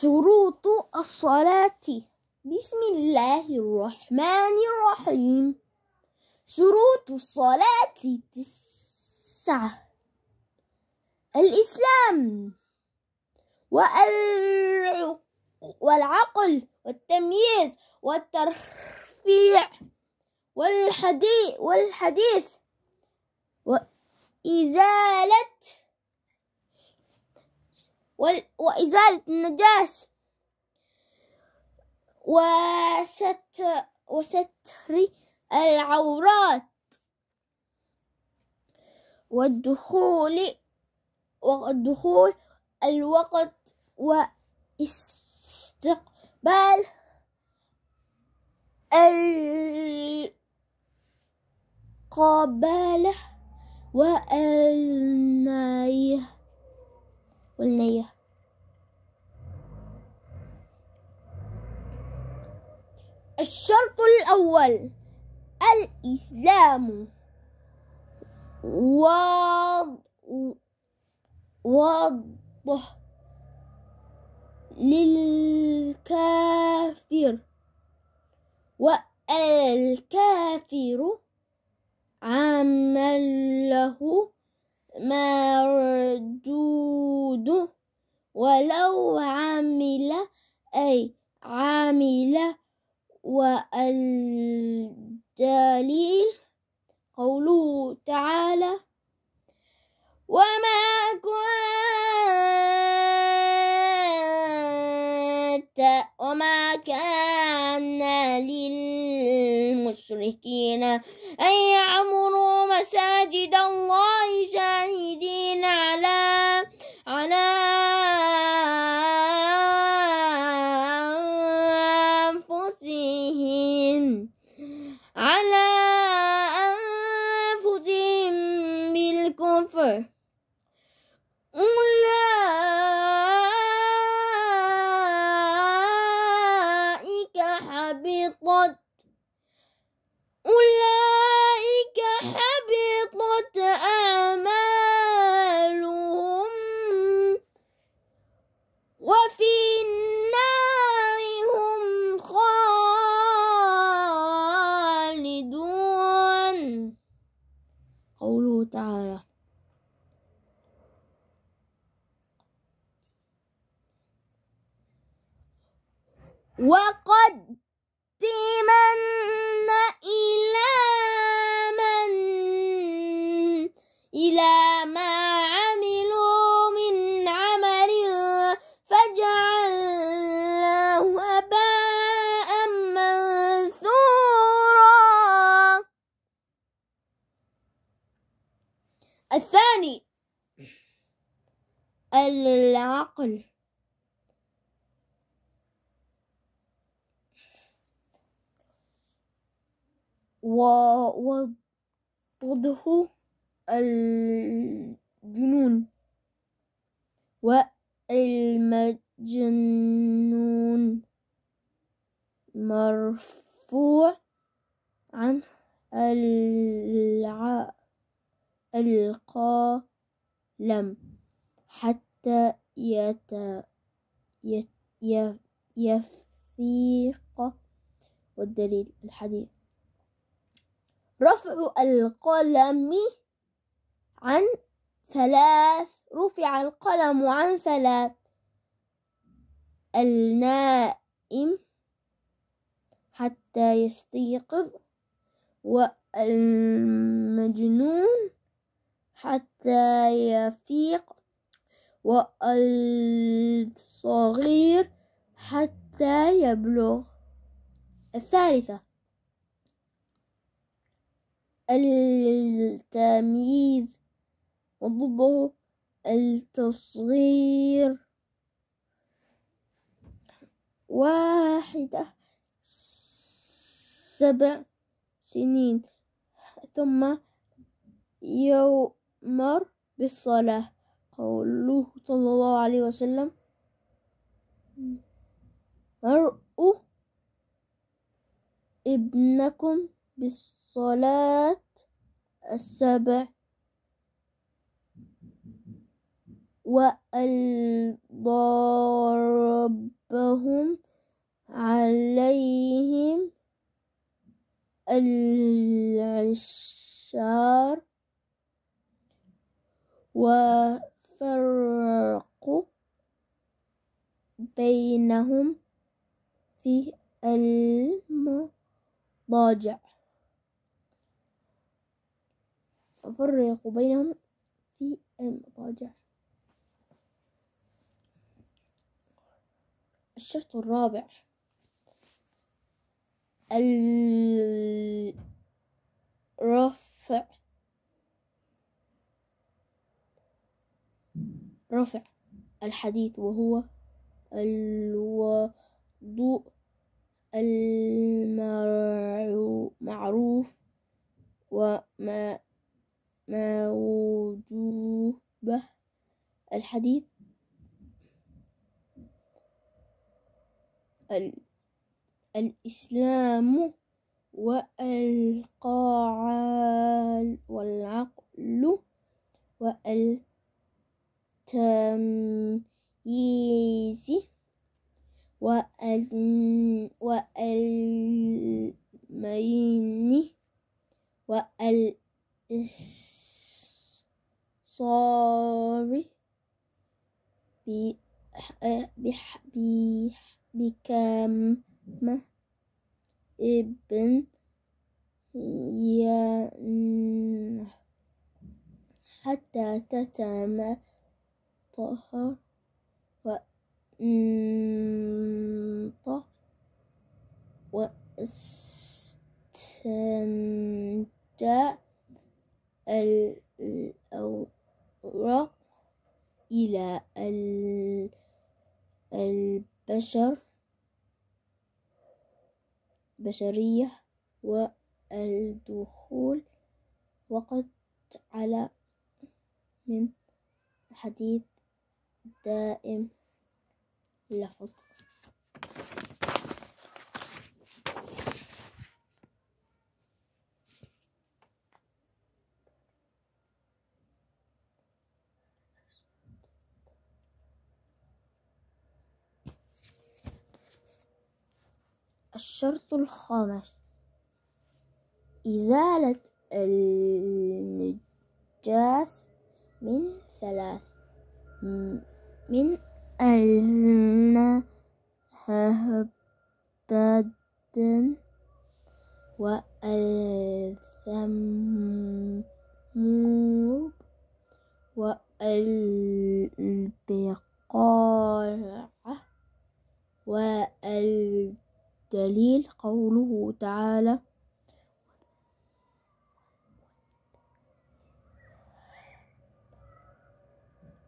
شروط الصلاة بسم الله الرحمن الرحيم شروط الصلاة تسعة الإسلام والعقل والتمييز والترفيع والحديث والحديث وإزالة وإزالة النجاسة وستر, وستر العورات والدخول والدخول الوقت واستقبال القبالة والنايه والنية الشرط الأول الإسلام واضح للكافر والكافر عمله مردود ولو عمل أي عامل والدليل قوله تعالى وما كنت وما كان للمشركين أن يعمروا مساجد الله على على أنفسهم على أنفسهم بالكفر أولئك حبطت أولئك قوله تعالى وقد تمنى إلى من إلى ما ووضده الجنون والمجنون مرفوع عن القلم حتى يت يفيق والدليل الحديث رفع القلم عن ثلاث رفع القلم عن ثلاث النائم حتى يستيقظ والمجنون حتى يفيق والصغير حتى يبلغ الثالثة التمييز وضده التصغير واحدة سبع سنين ثم يؤمر بالصلاة قوله صلى الله عليه وسلم مرء ابنكم بالصلاة الصلاة السبع وأن ضربهم عليهم العشار وفرق بينهم في المضاجع أفرق بينهم في المضاجع الشرط الرابع الرفع رفع الحديث وهو الوضوء المعروف وما موجوبة الحديث الإسلام والقاعل والعقل والتمييز والمين والإسلام بالأبصار بح بح بكم ابن ين حتى تتمطهر وانط واستنجى الأول الفقر إلى البشر بشرية والدخول وقت على من حديث دائم لفظ الشرط الخامس إزالة النجاس من ثلاث من النهبد والذنوب والبقاع وال الدليل قوله تعالى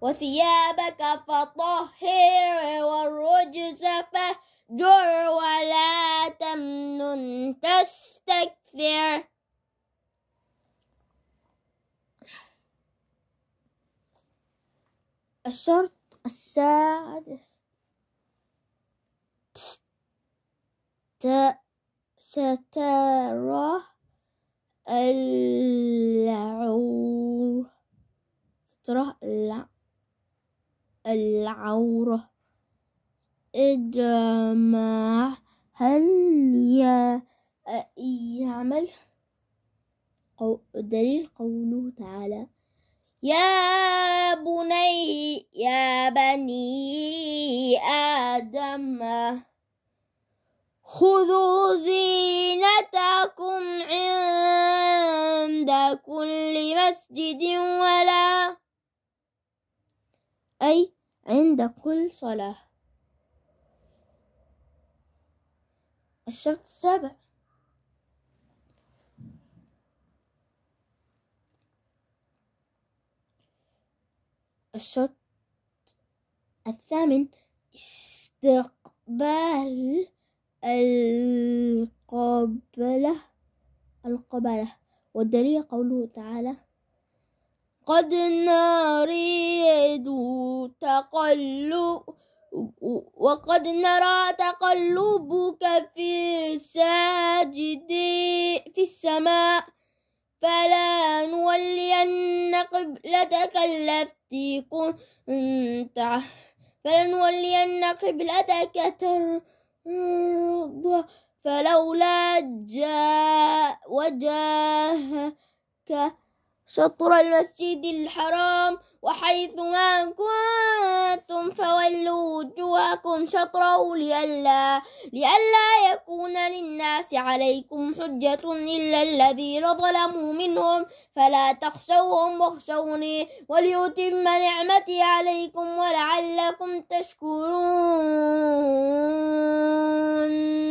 وثيابك فطهر والرجز فاهجر ولا تمن تستكثر الشرط السادس سترى العور سترى العورة اجمع هل يعمل دليل قوله تعالى يا بني يا بني آدم خذوا زينتكم عند كل مسجد ولا أي عند كل صلاة الشرط السابع الشرط الثامن استقبال القبلة القبلة والدليل قوله تعالى قد نريد تقلب وقد نرى تقلبك في الساجد في السماء فلا نولينك قبلتك التي كنت فلنولينك قبلتك ترضى فلولا جاء وجاهك شطر المسجد الحرام وحيث ما كنتم فولوا وجوهكم شطره لئلا لئلا يكون للناس عليكم حجة إلا الذين ظلموا منهم فلا تخشوهم واخشوني وليتم نعمتي عليكم ولعلكم تشكرون